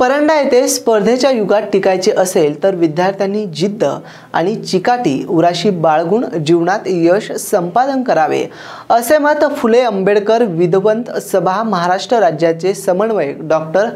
परंडा येथे स्पर्धेच्या युगात टिकायचे असेल तर विद्यार्थ्यांनी जिद्द आणि चिकाटी उराशी बाळगून जीवनात यश संपादन करावे असे मत फुले आंबेडकर विधवंत सभा महाराष्ट्र राज्याचे समन्वयक डॉक्टर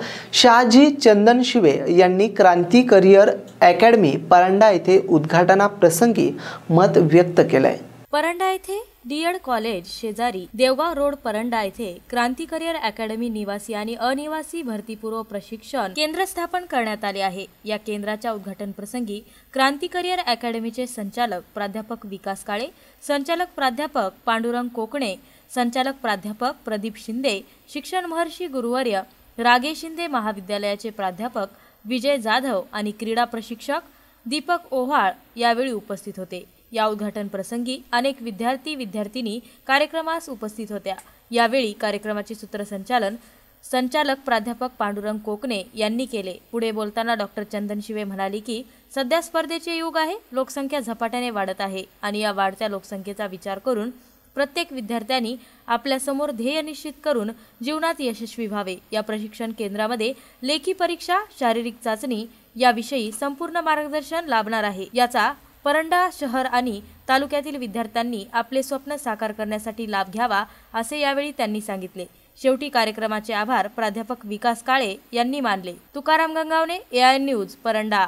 शहाजी चंदन शिवे यांनी क्रांती करिअर अकॅडमी परंडा येथे उद्घाटनाप्रसंगी मत व्यक्त केलं आहे परंडा येथे डी एड कॉलेज शेजारी देवगाव रोड परंडा येथे क्रांती करिअर अकॅडमी निवासी आणि अनिवासी भरतीपूर्व प्रशिक्षण केंद्र स्थापन करण्यात आले आहे या केंद्राच्या उद्घाटन प्रसंगी क्रांती करिअर अकॅडमीचे संचालक प्राध्यापक विकास काळे संचालक प्राध्यापक पांडुरंग कोकणे संचालक प्राध्यापक प्रदीप शिंदे शिक्षण महर्षी गुरुवर्य रागे शिंदे महाविद्यालयाचे प्राध्यापक विजय जाधव आणि क्रीडा प्रशिक्षक दीपक ओहाळ यावेळी उपस्थित होते या उद्घाटन प्रसंगी अनेक विद्यार्थी विद्यार्थिनी कार्यक्रमास उपस्थित होत्या यावेळी कार्यक्रमाचे सूत्रसंचालन संचालक प्राध्यापक पांडुरंग कोकणे यांनी केले पुढे बोलताना डॉक्टर चंदन शिवे म्हणाले की सध्या स्पर्धेचे युग आहे लोकसंख्या झपाट्याने वाढत आहे आणि या वाढत्या लोकसंख्येचा विचार करून प्रत्येक विद्यार्थ्यांनी आपल्यासमोर ध्येय निश्चित करून जीवनात यशस्वी व्हावे या प्रशिक्षण केंद्रामध्ये लेखी परीक्षा शारीरिक चाचणी याविषयी संपूर्ण मार्गदर्शन लाभणार आहे याचा परंडा शहर आणि तालुक्यातील विद्यार्थ्यांनी आपले स्वप्न साकार करण्यासाठी लाभ घ्यावा असे यावेळी त्यांनी सांगितले शेवटी कार्यक्रमाचे आभार प्राध्यापक विकास काळे यांनी मानले तुकाराम गंगावणे एआय न्यूज परंडा